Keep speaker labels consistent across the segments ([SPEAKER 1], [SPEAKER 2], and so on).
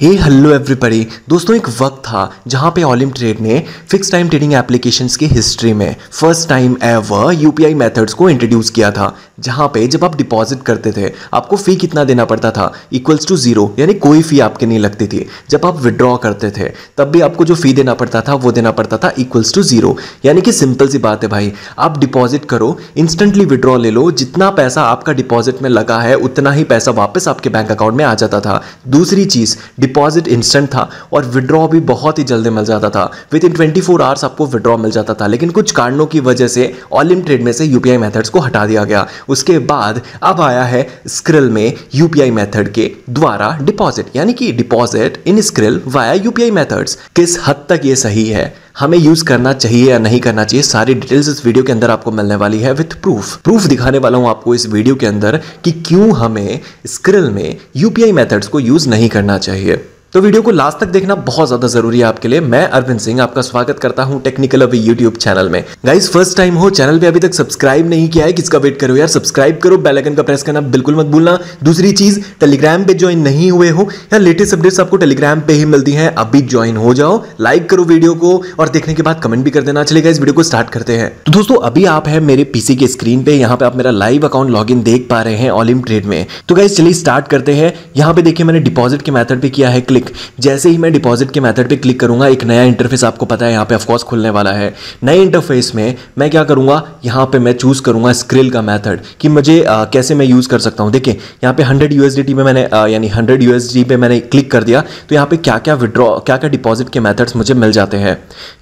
[SPEAKER 1] हे hello everybody दोस्तों एक वक्त था जहां पे ऑलिम ट्रेड ने फिक्स टाइम ट्रेडिंग एप्लीकेशंस की हिस्ट्री में first time ever UPI methods को इंट्रोड्यूस किया था जहां पे जब आप डिपॉजिट करते थे आपको फ़ी कितना देना पड़ता था इक्वल्स टू ज़ीरो यानी कोई फ़ी आपके नहीं लगती थी जब आप विड्रॉ करते थे तब भी आपको जो फ़ी देना पड़ता था वो देना पड़ता था इक्वल्स टू ज़ीरो यानी कि सिंपल सी बात है भाई आप डिपॉजिट करो इंस्टेंटली विड्रॉ ले लो जितना पैसा आपका डिपॉजिट में लगा है उतना ही पैसा वापस आपके बैंक अकाउंट में आ जाता था दूसरी चीज़ डिपॉजिट इंस्टेंट था और विड्रॉ भी बहुत ही जल्दी मिल जाता था within twenty four hours आपको विड्रॉ मिल जाता था लेकिन कुछ कारणों की वजह से ऑलिम ट्रेड में से यूपीआई मेथड्स को हटा दिया गया उसके बाद अब आया है स्क्रिल में यूपीआई मेथड के द्वारा डिपॉजिट यानी कि deposit in Skrill via UPI methods किस हद तक ये सही है हमें यूज करना चाहिए या नहीं करना चाहिए सारी डिटेल्स इस वीडियो के अंदर आपको मिलने वाली है विथ प्रूफ प्रूफ दिखाने वाला हूं आपको इस वीडियो के अंदर कि क्यों हमें स्क्रिल में यूपीआई मेथड्स को यूज नहीं करना चाहिए तो वीडियो को लास्ट तक देखना बहुत ज्यादा जरूरी है आपके लिए मैं अरविंद सिंह आपका स्वागत करता हूँ टेक्निकल अभी यूट्यूब चैनल में गाइस फर्स्ट टाइम हो चैनल पे अभी तक सब्सक्राइब नहीं किया है किसका वेट करो यार सब्सक्राइब करो बेल आइकन का प्रेस करना बिल्कुल मत भूलना दूसरी चीज टेलीग्राम पे ज्वाइन नहीं हुए हो या लेटेस्ट अपडेट्स आपको टेलीग्राम पे ही मिलती है अभी ज्वाइन हो जाओ लाइक करो वीडियो को और देखने के बाद कमेंट भी कर देना चलेगा इस वीडियो को स्टार्ट करते हैं तो दोस्तों अभी आप है मेरे पीसी के स्क्रीन पे यहाँ पे आप मेरा लाइव अकाउंट लॉग देख पा रहे हैं ऑलिम ट्रेड में तो गाइज चलिए स्टार्ट करते हैं यहाँ पे देखिए मैंने डिपॉजिट के मैथड पे किया है क्लिक जैसे ही मैं डिपॉजिट के मेथड पे क्लिक करूंगा एक नया इंटरफेस आपको पता है यहाँ पे ऑफकोर्स खुलने वाला है नए इंटरफेस में मैं क्या करूंगा यहाँ पे मैं चूज़ करूंगा स्क्रिल का मैथड कि मुझे आ, कैसे मैं यूज़ कर सकता हूँ देखिए यहाँ पे हंड्रेड यूएसडी में मैंने यानी हंड्रेड यूएसडी पे मैंने क्लिक कर दिया तो यहाँ पे क्या क्या विड्रॉ क्या क्या डिपॉजिट के मैथड्स मुझे मिल जाते हैं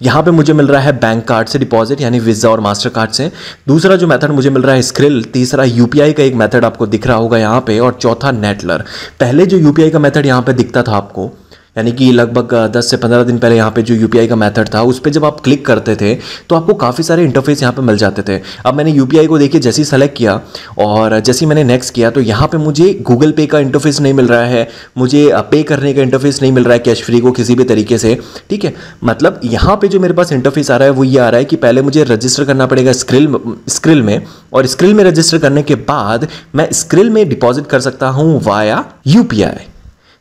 [SPEAKER 1] यहाँ पे मुझे मिल रहा है बैंक कार्ड से डिपॉजिट यानी वीज़ा और मास्टर कार्ड से दूसरा जो मैथड मुझे मिल रहा है स्क्रिल तीसरा यूपीआई का एक मैथड आपको दिख रहा होगा यहाँ पे और चौथा नेटलर पहले जो यूपीआई का मैथड यहाँ पे दिखता था आपको यानी कि लगभग 10 से 15 दिन पहले यहाँ पे जो यू का मेथड था उस पर जब आप क्लिक करते थे तो आपको काफ़ी सारे इंटरफेस यहाँ पे मिल जाते थे अब मैंने यू को देखिए जैसे ही सेलेक्ट किया और जैसे ही मैंने नेक्स्ट किया तो यहाँ पर मुझे गूगल पे का इंटरफेस नहीं मिल रहा है मुझे पे करने का इंटरफेस नहीं मिल रहा है कैश फ्री को किसी भी तरीके से ठीक है मतलब यहाँ पर जो मेरे पास इंटरफेस आ रहा है वो ये आ रहा है कि पहले मुझे रजिस्टर करना पड़ेगा स्क्रिल स्क्रिल में और स्क्रिल में रजिस्टर करने के बाद मैं स्क्रिल में डिपॉजिट कर सकता हूँ वाया यूपीआई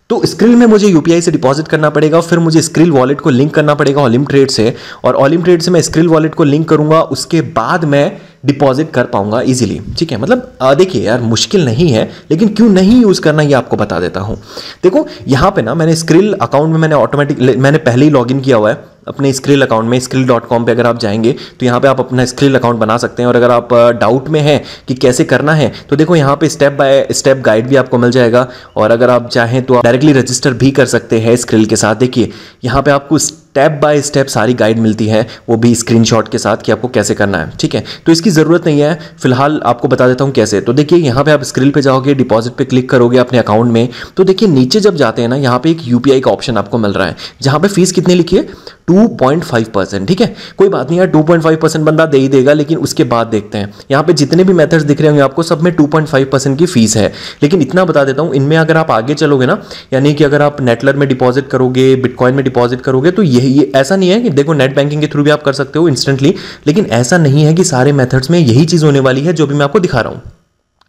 [SPEAKER 1] तो स्क्रिल में मुझे यूपीआई से डिपॉजिट करना पड़ेगा फिर मुझे स्क्रिल वॉलेट को लिंक करना पड़ेगा ऑलिम ट्रेड से और ऑलिम ट्रेड से मैं स्क्रिल वॉलेट को लिंक करूंगा उसके बाद मैं डिपॉजिट कर पाऊंगा इजीली ठीक है मतलब देखिए यार मुश्किल नहीं है लेकिन क्यों नहीं यूज़ करना ये आपको बता देता हूँ देखो यहाँ पे ना मैंने स्क्रिल अकाउंट में मैंने ऑटोमेटिक मैंने पहले ही लॉग किया हुआ है अपने स्क्रिल अकाउंट में स्क्रिल डॉट कॉम पर अगर आप जाएंगे तो यहाँ पे आप अपना स्क्रिल अकाउंट बना सकते हैं और अगर आप डाउट में हैं कि कैसे करना है तो देखो यहाँ पे स्टेप बाय स्टेप गाइड भी आपको मिल जाएगा और अगर आप चाहें तो आप डायरेक्टली रजिस्टर भी कर सकते हैं स्क्रिल के साथ देखिए यहाँ पे आपको स्टेप बाय स्टेप सारी गाइड मिलती है वो भी स्क्रीनशॉट के साथ कि आपको कैसे करना है ठीक है तो इसकी ज़रूरत नहीं है फिलहाल आपको बता देता हूँ कैसे तो देखिए यहाँ पे आप स्क्रीन पे जाओगे डिपॉजिट पे क्लिक करोगे अपने अकाउंट में तो देखिए नीचे जब जाते हैं ना यहाँ पे एक यूपीआई का ऑप्शन आपको मिल रहा है जहाँ पर फीस कितनी लिखी है टू परसेंट ठीक है कोई बात नहीं है टू परसेंट बंदा दे ही देगा लेकिन उसके बाद देखते हैं यहाँ पर जितने भी मैथड्स दिख रहे होंगे आपको सब में टू परसेंट की फीस है लेकिन इतना बता देता हूँ इनमें अगर आप आगे चलोगे ना यानी कि अगर आप नेटलर में डिपॉजिट करोगे बिटकॉइन में डिपॉजिट करोगे तो यह ये ऐसा नहीं है कि देखो नेट बैंकिंग के थ्रू भी आप कर सकते हो इंस्टेंटली लेकिन ऐसा नहीं है कि सारे मेथड्स में यही चीज़ होने वाली है जो भी मैं आपको दिखा रहा हूं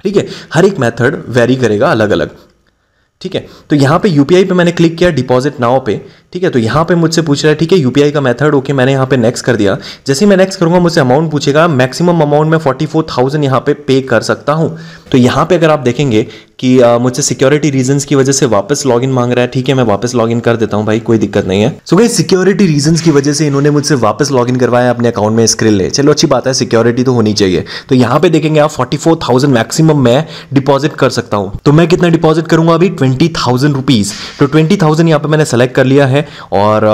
[SPEAKER 1] ठीक है हर एक मेथड वेरी करेगा अलग अलग ठीक है तो यहां पे यूपीआई पे मैंने क्लिक किया डिपॉजिट नाव पे ठीक है तो यहाँ पे मुझसे पूछ रहा है ठीक है यूपीआई का मेथड ओके मैंने यहाँ पे नेक्स्ट कर दिया जैसे मैं नेक्स्ट करूंगा मुझसे अमाउंट पूछेगा मैक्सिमम अमाउंट मैं फोर्टी फोर थाउजेंड यहाँ पे पे कर सकता हूँ तो यहाँ पे अगर आप देखेंगे कि आ, मुझसे सिक्योरिटी रीजन की वजह से वापस लॉग मांग रहा है ठीक है मैं वापस लॉग कर देता हूँ भाई कोई दिक्कत नहीं है सो भाई सिक्योरिटी रीजन की वजह से इन्होंने मुझसे वापस लॉग करवाया अपने अकाउंट में स्क्रिल ले चलो अच्छी बात है सिक्योरिटी तो होनी चाहिए तो यहाँ पे देखेंगे आप फोर्टी फोर थाउजेंड मैक्सिमम मैं डिपॉजिट कर सकता हूँ तो मैं कितना डिपॉजिट करूंगा अभी ट्वेंटी थाउजेंड रुपीज तो ट्वेंटी थाउजेंड यहाँ पर मैंने सेलेक्ट कर लिया है और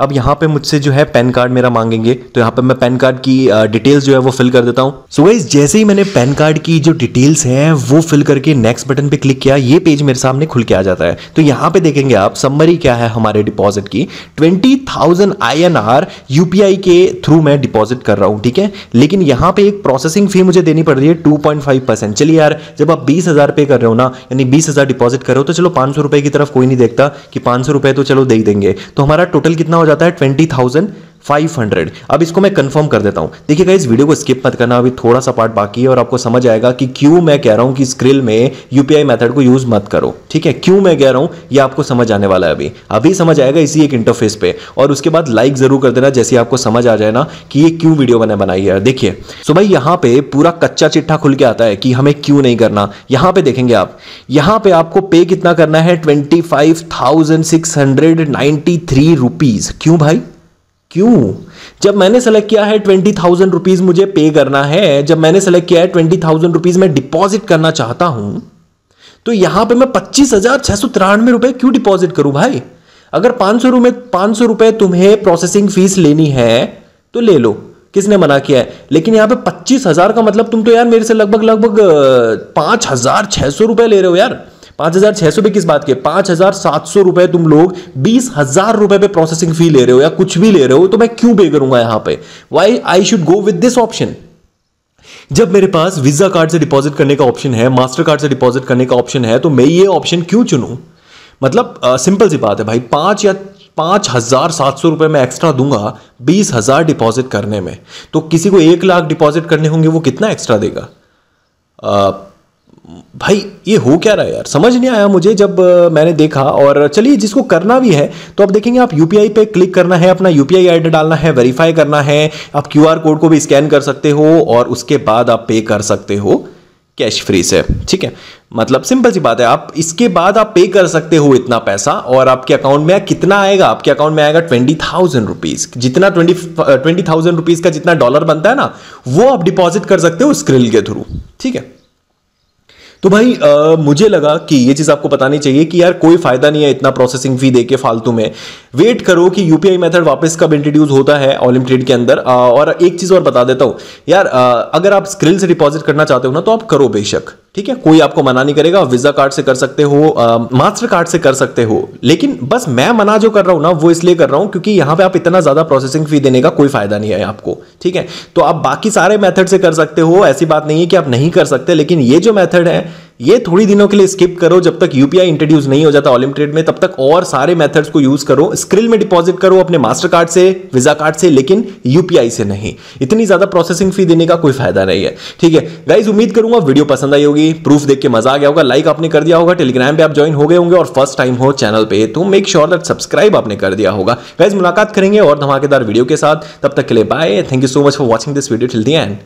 [SPEAKER 1] अब यहाँ पे मुझसे जो है पैन कार्ड मेरा मांगेंगे तो यहाँ पे मैं पैन कार्ड की डिटेल्स जो है वो फिल कर देता हूँ सो so गाइज जैसे ही मैंने पैन कार्ड की जो डिटेल्स हैं वो फिल करके नेक्स्ट बटन पे क्लिक किया ये पेज मेरे सामने खुल के आ जाता है तो यहाँ पे देखेंगे आप समरी क्या है हमारे डिपॉजिट की twenty thousand I N R UPI के थ्रू मैं डिपॉजिट कर रहा हूँ ठीक है लेकिन यहाँ पे एक प्रोसेसिंग फी मुझे देनी पड़ रही है टू पॉइंट फाइव परसेंट चलिए यार जब आप बीस हजार पे कर रहे हो ना यानी बीस हजार डिपॉजिट कर रहे हो तो चलो पाँच सौ रुपए की तरफ कोई नहीं देखता कि पाँच सौ रुपए तो चलो दे ही देंगे तो हमारा टोटल कितना हो जाता है ट्वेंटी थाउजेंड 500 अब इसको मैं कंफर्म कर देता हूँ देखिएगा इस वीडियो को स्किप मत करना अभी थोड़ा सा पार्ट बाकी है और आपको समझ आएगा कि क्यों मैं कह रहा हूं कि स्क्रिल में यूपीआई मेथड को यूज़ मत करो ठीक है क्यों मैं कह रहा हूं ये आपको समझ आने वाला है अभी अभी समझ आएगा इसी एक इंटरफेस पे और उसके बाद लाइक ज़रूर कर देना जैसे आपको समझ आ जाए ना कि ये क्यों वीडियो मैंने बनाई है देखिए सो भाई यहाँ पे पूरा कच्चा चिट्ठा खुल के आता है कि हमें क्यों नहीं करना यहाँ पे देखेंगे आप यहाँ पे आपको पे कितना करना है twenty five thousand six hundred three क्यों भाई क्यों जब मैंने सेलेक्ट किया है ट्वेंटी थाउजेंड रुपीज मुझे पे करना है जब मैंने सेलेक्ट किया है ट्वेंटी थाउजेंड रुपीज मैं डिपॉजिट करना चाहता हूं तो यहां पे मैं पच्चीस हजार छह सौ तिरानवे रुपए क्यों डिपॉजिट करूं भाई अगर पांच सौ रुपए पांच सौ रुपए तुम्हें प्रोसेसिंग फीस लेनी है तो ले लो किसने मना किया है लेकिन यहां पे पच्चीस हजार का मतलब तुम तो यार मेरे से लगभग लगभग पांच हजार छह सौ रुपए ले रहे हो यार पांच हजार छह सौ किस बात के पांच हजार सात सौ रुपए तुम लोग बीस हजार रुपए पे प्रोसेसिंग फी ले रहे हो या कुछ भी ले रहे हो तो मैं क्यों पे करूंगा यहां पे why I should go with this option जब मेरे पास वीजा कार्ड से डिपॉजिट करने का ऑप्शन है मास्टर कार्ड से डिपॉजिट करने का ऑप्शन है तो मैं ये ऑप्शन क्यों चुनू मतलब सिंपल सी बात है भाई पांच या पांच हज़ार सात सौ रुपए में एक्स्ट्रा दूंगा बीस हज़ार डिपॉजिट करने में तो किसी को एक लाख डिपॉजिट करने होंगे वो कितना एक्स्ट्रा देगा आ, भाई ये हो क्या रहा है यार समझ नहीं आया मुझे जब मैंने देखा और चलिए जिसको करना भी है तो आप देखेंगे आप यूपीआई पे क्लिक करना है अपना यूपीआई आईडी डालना है वेरीफाई करना है आप क्यूआर कोड को भी स्कैन कर सकते हो और उसके बाद आप पे कर सकते हो कैश फ्री से ठीक है मतलब सिंपल सी बात है आप इसके बाद आप पे कर सकते हो इतना पैसा और आपके अकाउंट में कितना आएगा आपके अकाउंट में आएगा ट्वेंटी थाउजेंड रुपीज जितना ट्वेंटी ट्वेंटी थाउजेंड रुपीज का जितना डॉलर बनता है ना वो आप डिपॉजिट कर सकते हो स्क्रिल के थ्रू ठीक है तो भाई आ, मुझे लगा कि ये चीज़ आपको बतानी चाहिए कि यार कोई फ़ायदा नहीं है इतना प्रोसेसिंग फी दे के फालतू में वेट करो कि यूपीआई मेथड वापस कब इंट्रोड्यूस होता है ट्रेड के अंदर आ, और एक चीज़ और बता देता हूं यार आ, अगर आप स्क्रिल से डिपॉजिट करना चाहते हो ना तो आप करो बेशक ठीक है कोई आपको मना नहीं करेगा वीजा कार्ड से कर सकते हो मास्टर कार्ड से कर सकते हो लेकिन बस मैं मना जो कर रहा हूं ना वो इसलिए कर रहा हूं क्योंकि यहां पे आप इतना ज्यादा प्रोसेसिंग फी देने का कोई फायदा नहीं है आपको ठीक है तो आप बाकी सारे मेथड से कर सकते हो ऐसी बात नहीं है कि आप नहीं कर सकते लेकिन ये जो मेथड है ये थोड़ी दिनों के लिए स्किप करो जब तक यूपीआई इंट्रोड्यूस नहीं हो जाता ऑलिमिटेड में तब तक और सारे मेथड्स को यूज करो स्क्रिल में डिपॉजिट करो अपने मास्टर कार्ड से वीजा कार्ड से लेकिन यूपीआई से नहीं इतनी ज्यादा प्रोसेसिंग फी देने का कोई फायदा नहीं है ठीक है गाइज उम्मीद करूंगा वीडियो पसंद आई होगी प्रूफ देख के मजा आ गया होगा लाइक आपने कर दिया होगा टेलीग्राम पे आप ज्वाइन हो गए होंगे और फर्स्ट टाइम हो चैनल पे तो मेक श्योर दैट सब्सक्राइब आपने कर दिया होगा गाइज मुलाकात करेंगे और धमाकेदार वीडियो के साथ तब तक के लिए bye thank you so much for watching this video till the and